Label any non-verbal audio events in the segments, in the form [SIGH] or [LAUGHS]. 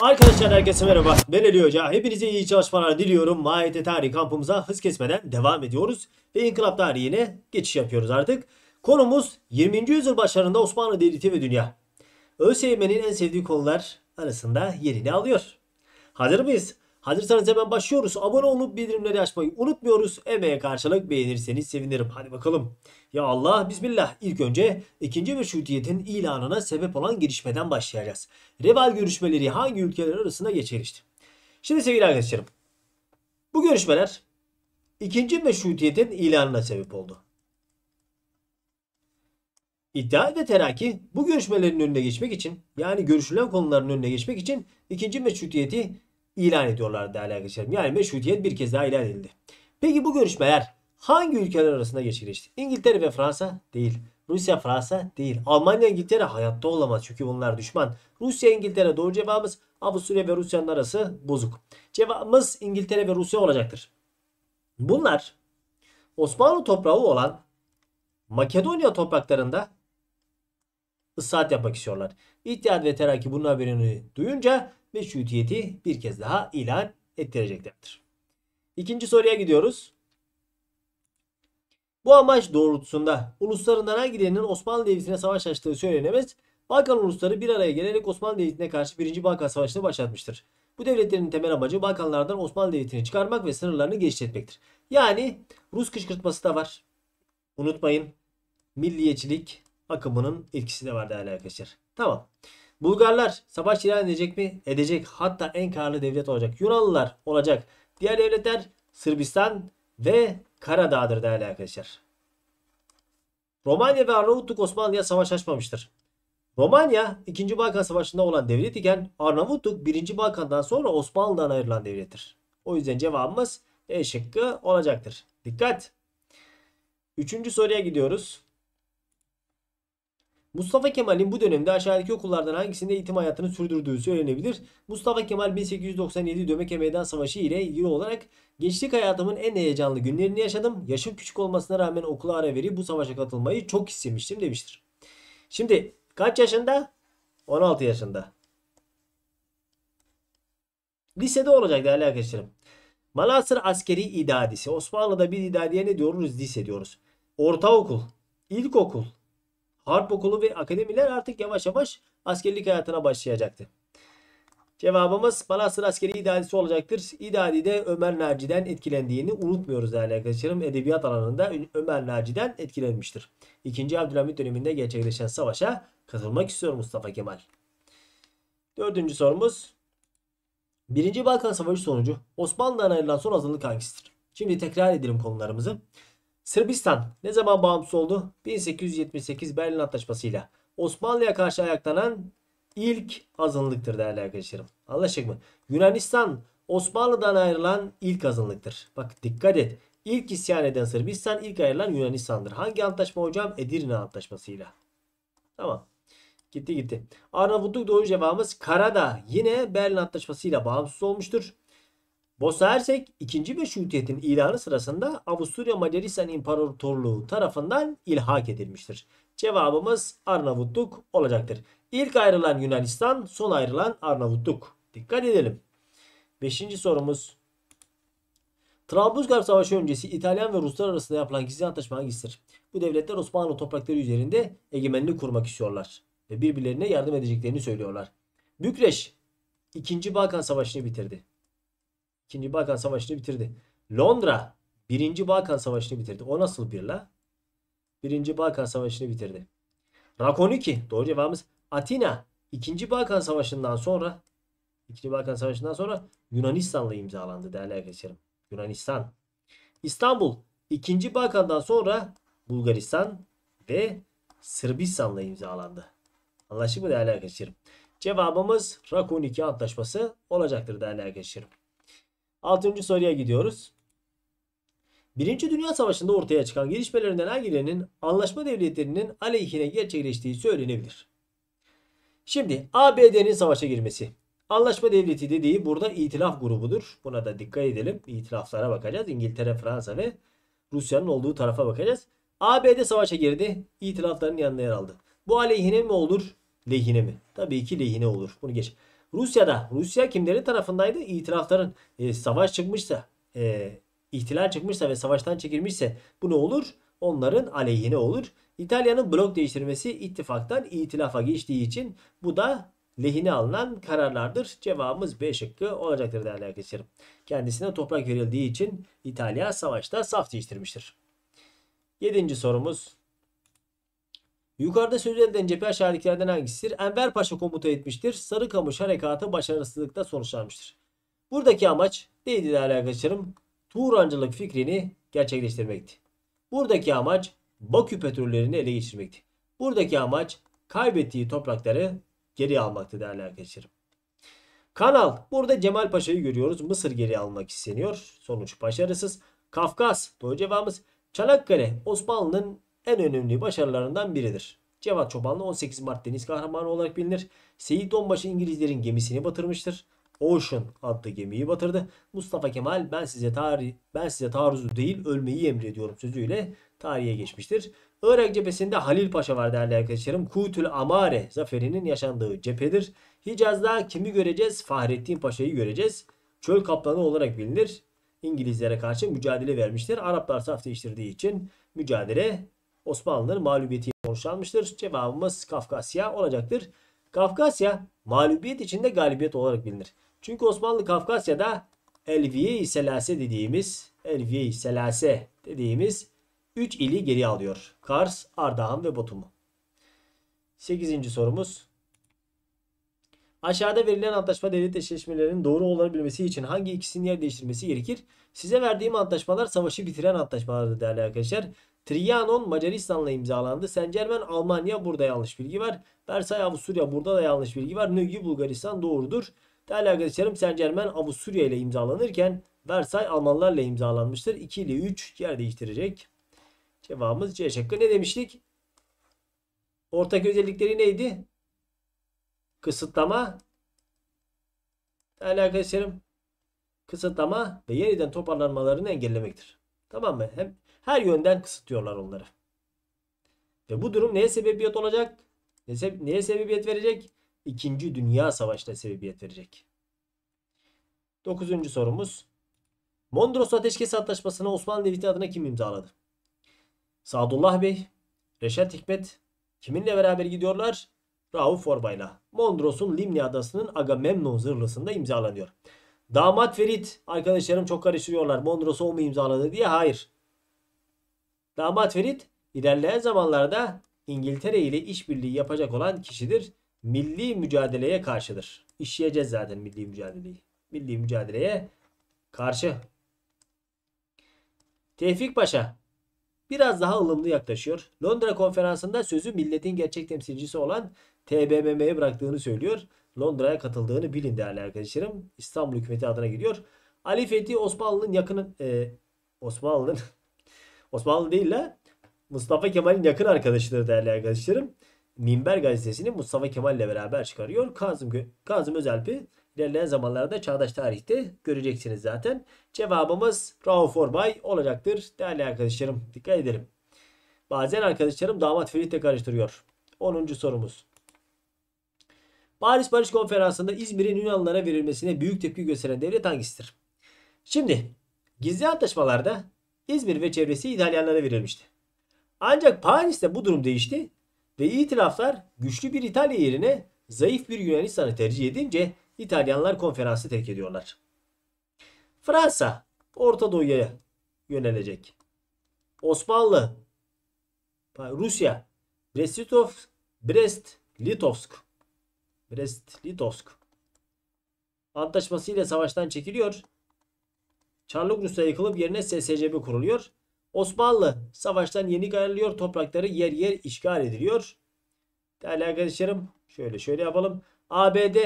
Arkadaşlar herkese merhaba. Ben Ali Hoca. Hepinize iyi çalışmalar diliyorum. Mahiyete tarih kampımıza hız kesmeden devam ediyoruz. Ve inkılap tarihine geçiş yapıyoruz artık. Konumuz 20. yüzyıl başlarında Osmanlı Devleti ve Dünya. ÖSYM'nin en sevdiği konular arasında yerini alıyor. Hazır mıyız? Hazırsanız hemen başlıyoruz. Abone olup bildirimleri açmayı unutmuyoruz. Emeğe karşılık beğenirseniz sevinirim. Hadi bakalım. Ya Allah bismillah. İlk önce ikinci meşrutiyetin ilanına sebep olan gelişmeden başlayacağız. Reval görüşmeleri hangi ülkeler arasında geçerişti? Şimdi sevgili arkadaşlarım. Bu görüşmeler ikinci meşrutiyetin ilanına sebep oldu. İddia ve Teraki bu görüşmelerin önüne geçmek için yani görüşülen konuların önüne geçmek için ikinci meşrutiyeti ilan ediyorlar değerli arkadaşlarım. Yani meşrutiyet bir kez daha ilan edildi. Peki bu görüşmeler hangi ülkeler arasında gerçekleşti? İngiltere ve Fransa değil. Rusya Fransa değil. Almanya İngiltere hayatta olamaz çünkü bunlar düşman. Rusya İngiltere doğru cevabımız Avusturya ve Rusya'nın arası bozuk. Cevabımız İngiltere ve Rusya olacaktır. Bunlar Osmanlı toprağı olan Makedonya topraklarında ıslahat yapmak istiyorlar. İttihat ve Terakki bunun haberini duyunca meşrutiyeti bir kez daha ilan ettireceklerdir. İkinci soruya gidiyoruz. Bu amaç doğrultusunda uluslarından hangilerinin Osmanlı Devleti'ne savaş açtığı söylenemez. Balkan ulusları bir araya gelerek Osmanlı Devleti'ne karşı 1. Balkan Savaşı'nı başlatmıştır. Bu devletlerin temel amacı Balkanlardan Osmanlı Devleti'ni çıkarmak ve sınırlarını genişletmektir. Yani Rus kışkırtması da var. Unutmayın milliyetçilik akımının etkisi de var değerli arkadaşlar. Tamam. Bulgarlar savaş ilan edecek mi? Edecek. Hatta en karlı devlet olacak. Yunanlılar olacak. Diğer devletler Sırbistan ve Karadağ'dır değerli arkadaşlar. Romanya ve Arnavutluk Osmanlı'ya savaş açmamıştır. Romanya 2. Balkan Savaşı'nda olan devlet iken Arnavutluk 1. Balkan'dan sonra Osmanlı'dan ayrılan devlettir. O yüzden cevabımız E şıkkı olacaktır. Dikkat! Üçüncü soruya gidiyoruz. Mustafa Kemal'in bu dönemde aşağıdaki okullardan hangisinde eğitim hayatını sürdürdüğü söylenebilir. Mustafa Kemal 1897 Dömeke Meydan Savaşı ile ilgili olarak Gençlik hayatımın en heyecanlı günlerini yaşadım. Yaşım küçük olmasına rağmen okula ara verip bu savaşa katılmayı çok istemiştim demiştir. Şimdi kaç yaşında? 16 yaşında. Lisede olacak değerli arkadaşlarım. Malasır askeri idadisi. Osmanlı'da bir idadiye ne diyoruz? Lise diyoruz. Ortaokul, ilkokul, harp okulu ve akademiler artık yavaş yavaş askerlik hayatına başlayacaktı. Cevabımız Manastır Askeri İdaresi olacaktır. İdadi de Ömer Naci'den etkilendiğini unutmuyoruz değerli arkadaşlarım. Edebiyat alanında Ömer Naci'den etkilenmiştir. 2. Abdülhamit döneminde gerçekleşen savaşa katılmak istiyor Mustafa Kemal. Dördüncü sorumuz. Birinci Balkan Savaşı sonucu Osmanlı'dan ayrılan son azınlık hangisidir? Şimdi tekrar edelim konularımızı. Sırbistan ne zaman bağımsız oldu? 1878 Berlin Antlaşması'yla. Osmanlı'ya karşı ayaklanan ilk azınlıktır değerli arkadaşlarım. Anlaştık mı? Yunanistan Osmanlı'dan ayrılan ilk azınlıktır. Bak dikkat et. İlk isyan eden Sırbistan ilk ayrılan Yunanistan'dır. Hangi antlaşma hocam? Edirne Antlaşması'yla. Tamam. Gitti gitti. Arnavutluk doğru cevabımız Karada yine Berlin Antlaşması'yla bağımsız olmuştur. Bosna Hersek 2. Meşrutiyet'in ilanı sırasında Avusturya Macaristan İmparatorluğu tarafından ilhak edilmiştir. Cevabımız Arnavutluk olacaktır. İlk ayrılan Yunanistan, son ayrılan Arnavutluk. Dikkat edelim. 5. sorumuz. Trablusgarp Savaşı öncesi İtalyan ve Ruslar arasında yapılan gizli antlaşma hangisidir? Bu devletler Osmanlı toprakları üzerinde egemenlik kurmak istiyorlar ve birbirlerine yardım edeceklerini söylüyorlar. Bükreş 2. Balkan Savaşı'nı bitirdi. 2. Balkan Savaşı'nı bitirdi. Londra 1. Balkan Savaşı'nı bitirdi. O nasıl bir la? 1. Balkan Savaşı'nı bitirdi. Rakoniki doğru cevabımız Atina 2. Balkan Savaşı'ndan sonra 2. Balkan Savaşı'ndan sonra Yunanistan'la imzalandı değerli arkadaşlarım. Yunanistan. İstanbul 2. Balkan'dan sonra Bulgaristan ve Sırbistan'la imzalandı. Anlaşıldı mı değerli arkadaşlarım? Cevabımız Rakun 2 antlaşması olacaktır değerli arkadaşlarım. Altıncı soruya gidiyoruz. Birinci Dünya Savaşı'nda ortaya çıkan gelişmelerinden hangilerinin anlaşma devletlerinin aleyhine gerçekleştiği söylenebilir? Şimdi ABD'nin savaşa girmesi. Anlaşma devleti dediği burada itilaf grubudur. Buna da dikkat edelim. İtilaflara bakacağız. İngiltere, Fransa ve Rusya'nın olduğu tarafa bakacağız. ABD savaşa girdi. İtilafların yanına yer aldı. Bu aleyhine mi olur? Lehine mi? Tabii ki lehine olur. Bunu geç. Rusya'da Rusya kimlerin tarafındaydı? İtirafların e, savaş çıkmışsa e, ihtilal çıkmışsa ve savaştan çekilmişse bu ne olur? Onların aleyhine olur. İtalya'nın blok değiştirmesi ittifaktan itilafa geçtiği için bu da lehine alınan kararlardır. Cevabımız B şıkkı olacaktır değerli arkadaşlarım. Kendisine toprak verildiği için İtalya savaşta saf değiştirmiştir. Yedinci sorumuz Yukarıda söz edilen cephe aşağıdakilerden hangisidir? Enver Paşa komuta etmiştir. Sarıkamış harekatı başarısızlıkla sonuçlanmıştır. Buradaki amaç neydi değerli arkadaşlarım? Turancılık fikrini gerçekleştirmekti. Buradaki amaç Bakü petrollerini ele geçirmekti. Buradaki amaç kaybettiği toprakları geri almaktı değerli arkadaşlarım. Kanal. Burada Cemal Paşa'yı görüyoruz. Mısır geri almak isteniyor. Sonuç başarısız. Kafkas. Doğru cevabımız. Çanakkale. Osmanlı'nın en önemli başarılarından biridir. Cevat Çobanlı 18 Mart Deniz Kahramanı olarak bilinir. Seyit Onbaşı İngilizlerin gemisini batırmıştır. Ocean adlı gemiyi batırdı. Mustafa Kemal ben size tarih ben size taarruzu değil ölmeyi emrediyorum sözüyle tarihe geçmiştir. Irak cephesinde Halil Paşa var değerli arkadaşlarım. Kutül Amare zaferinin yaşandığı cephedir. Hicaz'da kimi göreceğiz? Fahrettin Paşa'yı göreceğiz. Çöl kaplanı olarak bilinir. İngilizlere karşı mücadele vermiştir. Araplar saf değiştirdiği için mücadele Osmanlıların mağlubiyeti konuşulmuştur. Cevabımız Kafkasya olacaktır. Kafkasya mağlubiyet içinde galibiyet olarak bilinir. Çünkü Osmanlı Kafkasya'da Elviye-i Selase dediğimiz Elviye-i Selase dediğimiz 3 ili geri alıyor. Kars, Ardahan ve Botum'u. 8. sorumuz. Aşağıda verilen antlaşma devlet eşleşmelerinin doğru olabilmesi için hangi ikisinin yer değiştirmesi gerekir? Size verdiğim antlaşmalar savaşı bitiren antlaşmalardır değerli arkadaşlar. Trianon Macaristan'la imzalandı. Sencermen Almanya burada yanlış bilgi var. Versay Avusturya burada da yanlış bilgi var. Nögi Bulgaristan doğrudur. Değerli arkadaşlarım Sencermen Avusturya ile imzalanırken Versay Almanlarla imzalanmıştır. 2 ile 3 yer değiştirecek. Cevabımız C şıkkı. Ne demiştik? Ortak özellikleri neydi? Kısıtlama. Değerli arkadaşlarım kısıtlama ve yeniden toparlanmalarını engellemektir. Tamam mı? Hem her yönden kısıtlıyorlar onları. Ve bu durum neye sebebiyet olacak? Neye sebebiyet verecek? İkinci Dünya Savaşı'na sebebiyet verecek. Dokuzuncu sorumuz. Mondros Ateşkes Antlaşması'na Osmanlı Devleti adına kim imzaladı? Sadullah Bey, Reşat Hikmet kiminle beraber gidiyorlar? Rauf Orbayla. Mondros'un Limni Adası'nın Agamemnon zırhlısında imzalanıyor. Damat Ferit arkadaşlarım çok karıştırıyorlar. Mondros o mu imzaladı diye. Hayır. Damat Ferit ilerleyen zamanlarda İngiltere ile işbirliği yapacak olan kişidir. Milli mücadeleye karşıdır. İşleyeceğiz zaten milli mücadeleyi. Milli mücadeleye karşı. Tevfik Paşa biraz daha ılımlı yaklaşıyor. Londra konferansında sözü milletin gerçek temsilcisi olan TBMM'ye bıraktığını söylüyor. Londra'ya katıldığını bilin değerli arkadaşlarım. İstanbul hükümeti adına gidiyor. Ali Fethi Osmanlı'nın yakın e, Osmanlı'nın [LAUGHS] Osmanlı değil de Mustafa Kemal'in yakın arkadaşıdır değerli arkadaşlarım. Minber gazetesini Mustafa Kemal ile beraber çıkarıyor. Kazım, Kazım Özelp'i ilerleyen zamanlarda çağdaş tarihte göreceksiniz zaten. Cevabımız Rauf Orbay olacaktır değerli arkadaşlarım. Dikkat edelim. Bazen arkadaşlarım damat Ferit'le karıştırıyor. 10. sorumuz. Paris Barış Konferansı'nda İzmir'in Yunanlılara verilmesine büyük tepki gösteren devlet hangisidir? Şimdi gizli antlaşmalarda İzmir ve çevresi İtalyanlara verilmişti. Ancak Paris'te bu durum değişti ve itiraflar güçlü bir İtalya yerine zayıf bir Yunanistan'ı tercih edince İtalyanlar konferansı terk ediyorlar. Fransa Orta Doğu'ya yönelecek. Osmanlı, Rusya, Brestitov, Brest, Litovsk. Brest-Litovsk antlaşması ile savaştan çekiliyor. Çarlık Rusya yıkılıp yerine SSCB kuruluyor. Osmanlı savaştan yeni ayrılıyor, Toprakları yer yer işgal ediliyor. Değerli arkadaşlarım şöyle şöyle yapalım. ABD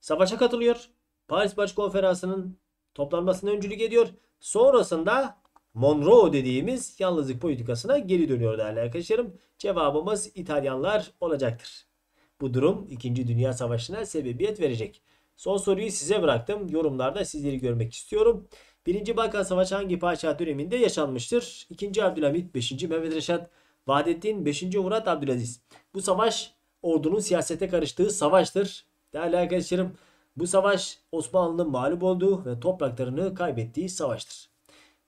savaşa katılıyor. Paris Barış Konferansı'nın toplanmasına öncülük ediyor. Sonrasında Monroe dediğimiz yalnızlık politikasına geri dönüyor değerli arkadaşlarım. Cevabımız İtalyanlar olacaktır. Bu durum 2. Dünya Savaşı'na sebebiyet verecek. Son soruyu size bıraktım. Yorumlarda sizleri görmek istiyorum. 1. Balkan Savaşı hangi padişah döneminde yaşanmıştır? 2. Abdülhamit, 5. Mehmet Reşat, Vahdettin, 5. Murat Abdülaziz. Bu savaş ordunun siyasete karıştığı savaştır. Değerli arkadaşlarım bu savaş Osmanlı'nın mağlup olduğu ve topraklarını kaybettiği savaştır.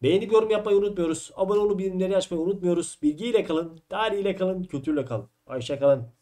Beğenip yorum yapmayı unutmuyoruz. Abone olup bilimleri açmayı unutmuyoruz. Bilgiyle kalın, tarihiyle kalın, kültürle kalın. Ayşe kalın.